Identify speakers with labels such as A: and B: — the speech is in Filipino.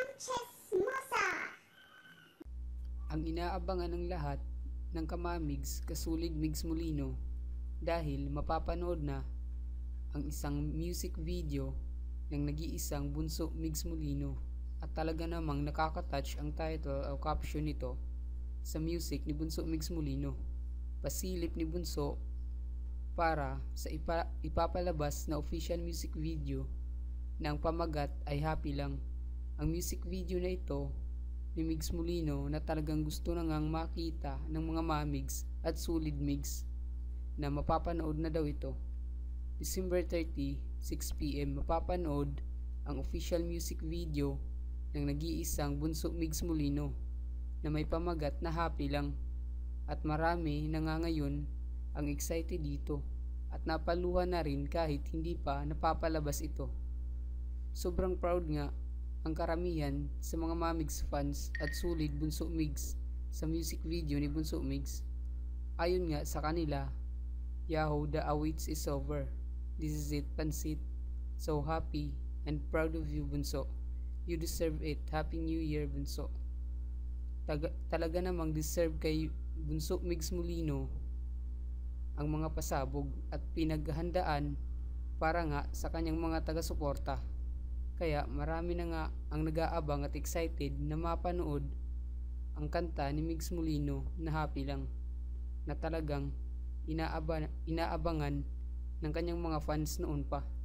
A: Sanchez Mosa. Ang inaabangan ng lahat ng kamamigs kasulig Migs Molino dahil mapapanood na ang isang music video ng nag-iisang bunso Migs Molino at talaga namang nakakatouch ang title o caption nito sa music ni Bunso Migs Molino. Pasilip ni Bunso para sa ipa- ipapalabas na official music video ng pamagat ay happy lang. Ang music video na ito ni Migs Molino na talagang gusto na ngang makita ng mga mamigs at solid migs na mapapanood na daw ito. December 30, 6pm mapapanood ang official music video ng nag-iisang bunso Migs Molino na may pamagat na happy lang at marami na nga ngayon ang excited dito at napaluha na rin kahit hindi pa napapalabas ito. Sobrang proud nga ang karamihan sa mga Mamix fans at sulit Bunso Mix sa music video ni Bunso Mix. Ayon nga sa kanila, Yahoo the awaits is over. This is it, Pansit. So happy and proud of you, Bunso. You deserve it. Happy New Year, Bunso. Taga- talaga namang deserve kay Bunso Mix Molino ang mga pasabog at pinaghandaan para nga sa kanyang mga taga-suporta. Kaya marami na nga ang nag-aabang at excited na mapanood ang kanta ni Migs Molino na Happy Lang na talagang inaaba, inaabangan ng kanyang mga fans noon pa.